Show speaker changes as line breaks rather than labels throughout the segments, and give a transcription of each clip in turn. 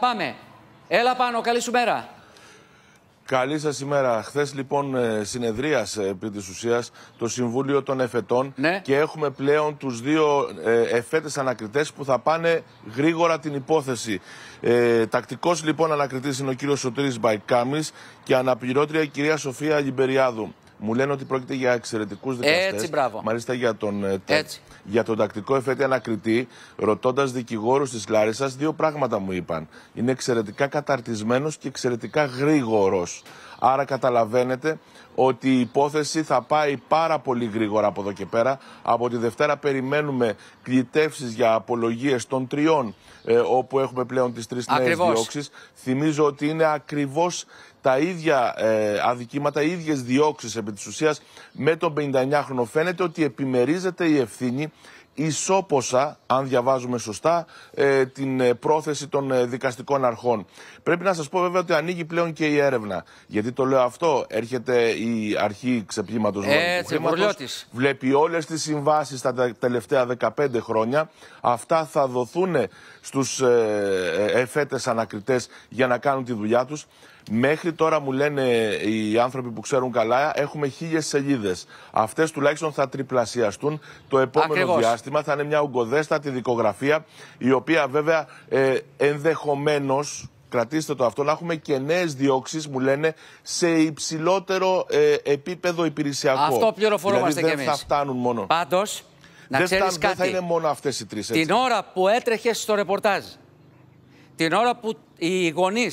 Πάμε. Έλα πάνω, καλή σου μέρα.
Καλή σας ημέρα. Χθες λοιπόν ε, συνεδρίασε επί της ουσίας το Συμβούλιο των Εφετών ναι. και έχουμε πλέον τους δύο ε, εφέτες ανακριτές που θα πάνε γρήγορα την υπόθεση. Ε, Τακτικός λοιπόν ανακριτής είναι ο κύριος Σωτήρης Μπαϊκάμης και αναπληρώτρια η κυρία Σοφία Λιμπεριάδου. Μου λένε ότι πρόκειται για εξαιρετικούς δικαστέ. Έτσι, μπράβο. Μάλιστα για τον, ε, Έτσι. για τον τακτικό εφέτη ανακριτή, ρωτώντας δικηγόρους της Λάρισας, δύο πράγματα μου είπαν. Είναι εξαιρετικά καταρτισμένος και εξαιρετικά γρήγορος. Άρα καταλαβαίνετε ότι η υπόθεση θα πάει πάρα πολύ γρήγορα από εδώ και πέρα. Από τη Δευτέρα περιμένουμε κλητεύσεις για απολογίες των τριών, ε, όπου έχουμε πλέον τις τρεις ακριβώς. διώξεις. Θυμίζω ότι είναι ακριβώς τα ίδια ε, αδικήματα, οι ίδιες διώξεις επί της ουσίας με τον 59χρονο. Φαίνεται ότι επιμερίζεται η ευθύνη ισόποσα, αν διαβάζουμε σωστά, ε, την ε, πρόθεση των ε, δικαστικών αρχών. Πρέπει να σας πω βέβαια ότι ανοίγει πλέον και η έρευνα. Γιατί το λέω αυτό, έρχεται η αρχή ξεπλήματος ε, βλέπει όλες τις συμβάσεις τα τελευταία 15 χρόνια. Αυτά θα δοθούν στους ε, εφέτες ανακριτές για να κάνουν τη δουλειά τους. Μέχρι τώρα μου λένε οι άνθρωποι που ξέρουν καλά, έχουμε χίλιες σελίδες. Αυτές τουλάχιστον θα τριπλασιαστούν το επόμενο Ακριβώς. διάστημα διάστημα. Θα είναι μια ογκοδέστατη δικογραφία, η οποία βέβαια ε, ενδεχομένως κρατήστε το αυτό, να έχουμε και νέες διώξεις, μου λένε, σε υψηλότερο ε, επίπεδο υπηρεσιακό. Αυτό δηλαδή, πληροφορούμαστε δηλαδή, και εμεί. Δεν θα φτάνουν μόνο. Πάντως, να δεν, κάτι. δεν θα είναι μόνο αυτές οι τρεις. Την ώρα
που έτρεχες στο ρεπορτάζ, την ώρα που οι γονείς,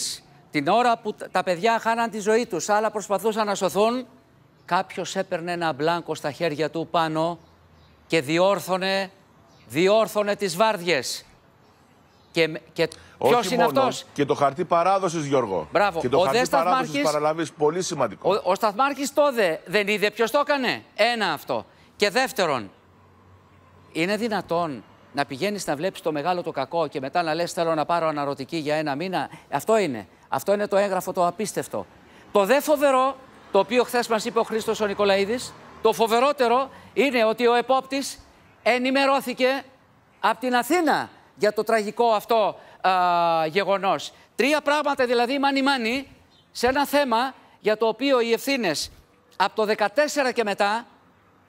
την ώρα που τα παιδιά χάναν τη ζωή τους, άλλα προσπαθούσαν να σωθούν, κάποιος έπαιρνε ένα μπλάνκο στα χέρια του πάνω και διόρθωνε, διόρθωνε τις βάρδιες. Και, και ποιος είναι αυτός.
Και το χαρτί παράδοσης, Γιώργο. Μπράβο. Και το ο χαρτί παράδοση παραλάβει πολύ σημαντικό. Ο, ο Σταθμάρχης τότε
δεν είδε ποιος το έκανε. Ένα αυτό. Και δεύτερον, είναι δυνατόν να πηγαίνεις να βλέπεις το μεγάλο το κακό και μετά να λες: Θέλω να πάρω αναρωτική για ένα μήνα. Αυτό είναι. Αυτό είναι το έγγραφο το απίστευτο. Το δε φοβερό, το οποίο χθες μας είπε ο Χρήστος ο Νικολαίδης, το φοβερότερο είναι ότι ο επόπτης ενημερώθηκε από την Αθήνα για το τραγικό αυτό α, γεγονός. Τρία πράγματα δηλαδή μάνι-μάνι σε ένα θέμα για το οποίο οι ευθύνες από το 14 και μετά,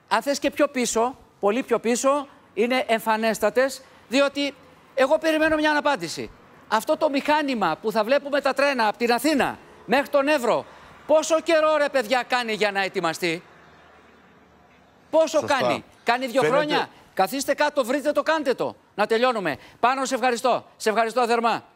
αν θες και πιο πίσω, πολύ πιο πίσω, είναι εμφανέστατες, διότι εγώ περιμένω μια αναπάντηση. Αυτό το μηχάνημα που θα βλέπουμε τα τρένα από την Αθήνα μέχρι τον Εύρο, πόσο καιρό ρε παιδιά κάνει για να ετοιμαστεί. Πόσο κάνει. Κάνει δύο χρόνια. Καθίστε κάτω, βρείτε το, κάντε το. Να τελειώνουμε. Πάνω, σε ευχαριστώ. Σε ευχαριστώ θερμά.